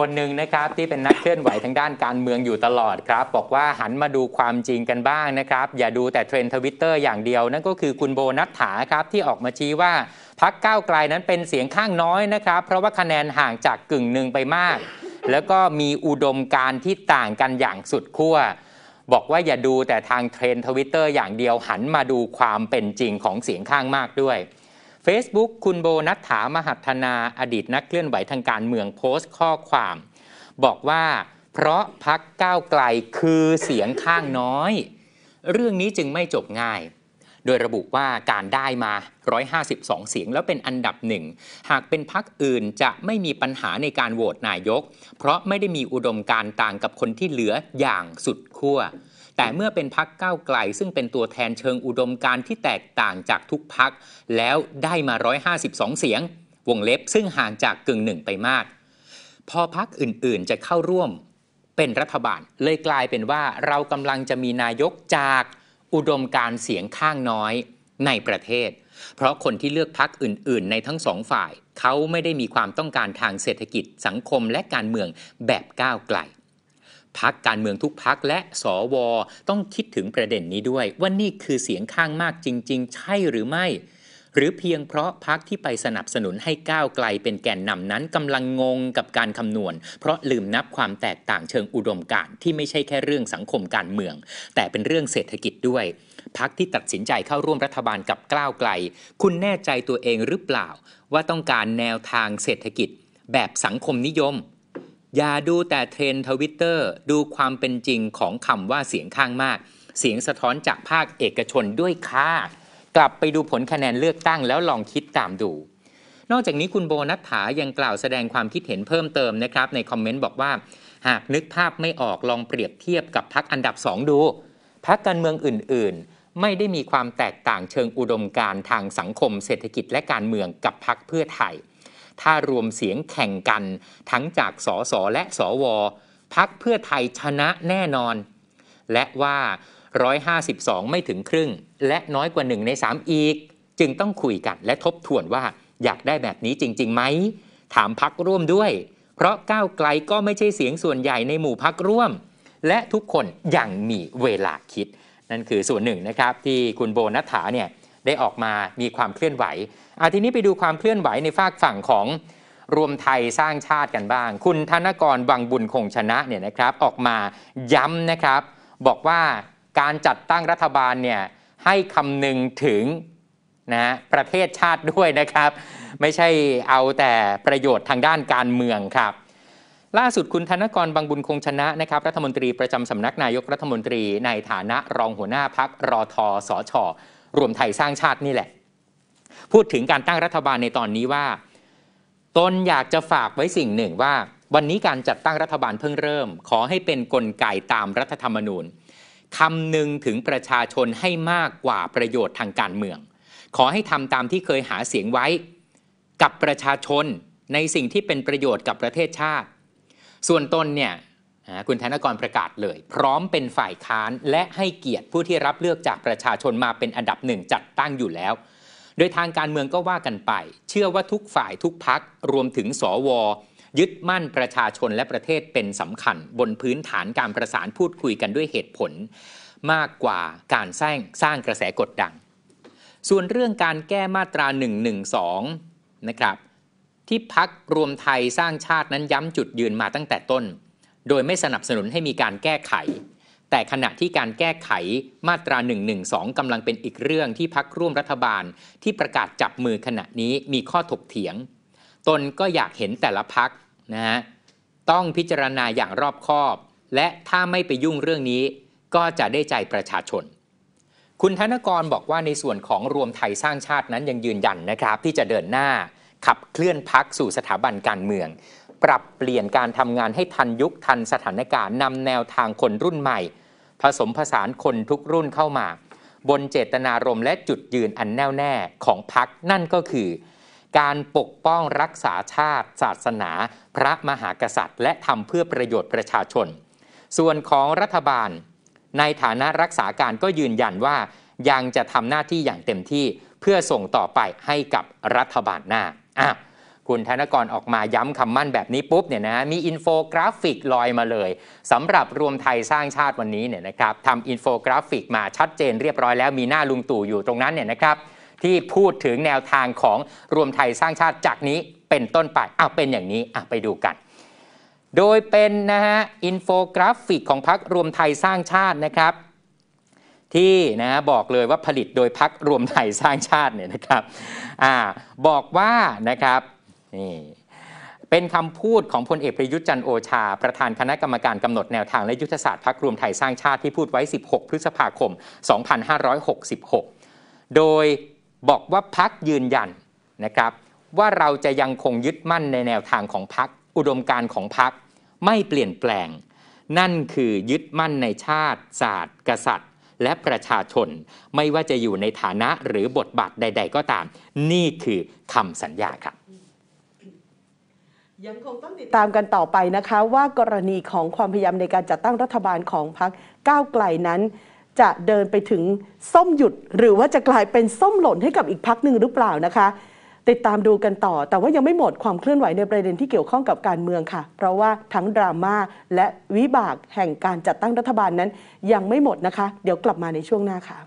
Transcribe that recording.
คนหนึ่งนะครับที่เป็นนักเคลื่อนไหวทางด้านการเมืองอยู่ตลอดครับบอกว่าหันมาดูความจริงกันบ้างนะครับ อย่าดูแต่เทรนด์ทวิตเตอร์อย่างเดียวนั่นก็คือคุณโบนัฐถาครับที่ออกมาชี้ว่าพักก้าวไกลนั้นเป็นเสียงข้างน้อยนะครับเพราะว่าคะแนนห่างจากกึ่งหนึ่งไปมาก แล้วก็มีอุดมการที่ต่างกันอย่างสุดขั้วบอกว่าอย่าดูแต่ทางเทรนด์ทวิตเตอร์อย่างเดียว หันมาดูความเป็นจริงของเสียงข้างมากด้วย Facebook คุณโบนัฐถามหัตนาอดีตนักเคลื่อนไหวทางการเมืองโพสต์ข้อความ บอกว่า เพราะพักก้าวไกลคือเสียงข้างน้อย เรื่องนี้จึงไม่จบง่ายโดยระบุว่าการได้มา 152 เสียงแล้วเป็นอันดับหนึ่ง หากเป็นพักอื่นจะไม่มีปัญหาในการโหวตนายก เพราะไม่ได้มีอุดมการต่างกับคนที่เหลืออย่างสุดขั้ว แต่เมื่อเป็นพักก้าวไกล ซึ่งเป็นตัวแทนเชิงอุดมการที่แตกต่างจากทุกพัก แล้วได้มา 152 เสียง วงเล็บซึ่งห่างจากกึ่งหนึ่งไปมาก พอพักอื่น ๆ จะเข้าร่วม เป็นรัฐบาล เลยกลายเป็นว่าเรากำลังจะมีนายกจากอุดมการเสียงข้างน้อยในประเทศ เพราะคนที่เลือกพักอื่น ๆ ในทั้งสองฝ่าย เขาไม่ได้มีความต้องการทางเศรษฐกิจสังคมและการเมืองแบบก้าวไกลพักการเมืองทุกพักและสวต้องคิดถึงประเด็นนี้ด้วยว่านี่คือเสียงข้างมากจริง ๆ ใช่หรือไม่หรือเพียงเพราะพักที่ไปสนับสนุนให้ก้าวไกลเป็นแกนนำนั้นกำลังงงกับการคำนวณ เพราะลืมนับความแตกต่างเชิงอุดมการณ์ที่ไม่ใช่แค่เรื่องสังคมการเมือง แต่เป็นเรื่องเศรษฐกิจด้วย พักที่ตัดสินใจเข้าร่วมรัฐบาลกับก้าวไกล คุณแน่ใจตัวเองหรือเปล่า ว่าต้องการแนวทางเศรษฐกิจ แบบสังคมนิยมอย่าดูแต่เทรนทวิตเตอร์ ดูความเป็นจริงของคำว่าเสียงข้างมาก เสียงสะท้อนจากภาคเอกชนด้วยค่ะกลับไปดูผลคะแนนเลือกตั้งแล้วลองคิดตามดู นอกจากนี้คุณโบนัฐถายังกล่าวแสดงความคิดเห็นเพิ่มเติมนะครับ ในคอมเมนต์บอกว่า หากนึกภาพไม่ออกลองเปรียบเทียบกับพักอันดับสองดู พักการเมืองอื่น ๆ ไม่ได้มีความแตกต่างเชิงอุดมการทางสังคมเศรษฐกิจและการเมืองกับพักเพื่อไทยถ้ารวมเสียงแข่งกัน ทั้งจากสสและสวพักเพื่อไทยชนะแน่นอน และว่า152 ไม่ถึงครึ่ง และน้อยกว่า 1 ใน 3 อีก จึงต้องคุยกัน และทบทวนว่าอยากได้แบบนี้จริง ๆไหม ถามพักร่วมด้วย เพราะก้าวไกลก็ไม่ใช่เสียงส่วนใหญ่ในหมู่พักร่วม และทุกคนยังมีเวลาคิด นั่นคือส่วนหนึ่งนะครับที่คุณโบนัฐาเนี่ยได้ออกมามีความเคลื่อนไหวอาทีนี้ไปดูความเคลื่อนไหวในฝากฝั่งของรวมไทยสร้างชาติกันบ้าง คุณธนกรบังบุญคงชนะเนี่ยนะครับออกมาย้ำนะครับ บอกว่าการจัดตั้งรัฐบาลเนี่ยให้คำนึงถึงนะประเทศชาติด้วยนะครับ ไม่ใช่เอาแต่ประโยชน์ทางด้านการเมืองครับ ล่าสุดคุณธนกรบางบุญคงชนะนะครับ รัฐมนตรีประจำสำนักนายกรัฐมนตรี ในฐานะรองหัวหน้าพักรอทอสอชอรวมไทยสร้างชาตินี่แหละ พูดถึงการตั้งรัฐบาลในตอนนี้ว่าตนอยากจะฝากไว้สิ่งหนึ่งว่าวันนี้การจัดตั้งรัฐบาลเพิ่งเริ่ม ขอให้เป็นนกลไกตามรัฐธรรมนูญคำหนึ่งถึงประชาชนให้มากกว่าประโยชน์ทางการเมือง ขอให้ทำตามที่เคยหาเสียงไว้ กับประชาชนในสิ่งที่เป็นประโยชน์กับประเทศชาติ ส่วนตนเนี่ยคุณธนกรประกาศเลย พร้อมเป็นฝ่ายค้านและให้เกียรติผู้ที่รับเลือกจากประชาชนมาเป็นอันดับหนึ่งจัดตั้งอยู่แล้ว โดยทางการเมืองก็ว่ากันไป เชื่อว่าทุกฝ่ายทุกพักรวมถึง สวยึดมั่นประชาชนและประเทศเป็นสำคัญบนพื้นฐานการประสานพูดคุยกันด้วยเหตุผล มากกว่าการสร้างสร้างกระแสกดดันส่วนเรื่องการแก้มาตรา 112นะครับที่พักรวมไทยสร้างชาตินั้นย้ำจุดยืนมาตั้งแต่ต้น โดยไม่สนับสนุนให้มีการแก้ไข แต่ขณะที่การแก้ไขมาตรา 112กำลังเป็นอีกเรื่องที่พักร่วมรัฐบาลที่ประกาศจับมือขณะนี้มีข้อถกเถียงตนก็อยากเห็นแต่ละพักนะฮะต้องพิจารณาอย่างรอบคอบ และถ้าไม่ไปยุ่งเรื่องนี้ ก็จะได้ใจประชาชน คุณธนกรบอกว่าในส่วนของรวมไทยสร้างชาตินั้นยังยืนยันนะครับ ที่จะเดินหน้าขับเคลื่อนพักสู่สถาบันการเมือง ปรับเปลี่ยนการทำงานให้ทันยุค ทันสถานการณ์นำแนวทางคนรุ่นใหม่ ผสมผสานคนทุกรุ่นเข้ามา บนเจตนารมณ์และจุดยืนอันแน่วแน่ของพักนั่นก็คือการปกป้องรักษาชาติ ศาสนา พระมหากษัตริย์ และทำเพื่อประโยชน์ประชาชน ส่วนของรัฐบาล ในฐานะรักษาการก็ยืนยันว่ายังจะทำหน้าที่อย่างเต็มที่เพื่อส่งต่อไปให้กับรัฐบาลหน้าอ่ะคุณธนกรออกมาย้ำคำมั่นแบบนี้ปุ๊บเนี่ยนะมีอินโฟกราฟิกลอยมาเลยสำหรับรวมไทยสร้างชาติวันนี้เนี่ยนะครับทำอินโฟกราฟิกมาชัดเจนเรียบร้อยแล้วมีหน้าลุงตู่อยู่ตรงนั้นเนี่ยนะครับที่พูดถึงแนวทางของรวมไทยสร้างชาติจากนี้เป็นต้นไปอ้าวเป็นอย่างนี้อ่ะไปดูกัน โดยเป็นนะฮะอินโฟกราฟิกของพักรวมไทยสร้างชาตินะครับ ที่นะบอกเลยว่าผลิตโดยพักรวมไทยสร้างชาติเนี่ยนะครับอ่าบอกว่านะครับนี่เป็นคำพูดของพลเอกประยุทธ์จันโอชา ประธานคณะกรรมการกำหนดแนวทางและยุทธศาสตร์พักรวมไทยสร้างชาติที่พูดไว้ 16 พฤษภาคม 2566 โดยบอกว่าพักยืนยันนะครับ ว่าเราจะยังคงยึดมั่นในแนวทางของพักอุดมการของพักไม่เปลี่ยนแปลง นั่นคือยึดมั่นในชาติศาสตร์กษัตริย์ และประชาชน ไม่ว่าจะอยู่ในฐานะหรือบทบาทใด ๆ ก็ตาม นี่คือคำสัญญาครับยังคงต้องติดตามกันต่อไปนะคะว่ากรณีของความพยายามในการจัดตั้งรัฐบาลของพรรคก้าวไกลนั้นจะเดินไปถึงส้มหยุด หรือว่าจะกลายเป็นส้มหล่นให้กับอีกพักหนึ่งหรือเปล่านะคะ ติดตามดูกันต่อ แต่ว่ายังไม่หมดความเคลื่อนไหวในประเด็นที่เกี่ยวข้องกับการเมืองค่ะ เพราะว่าทั้งดราม่าและวิบากแห่งการจัดตั้งรัฐบาลนั้น ยังไม่หมดนะคะ เดี๋ยวกลับมาในช่วงหน้าค่ะ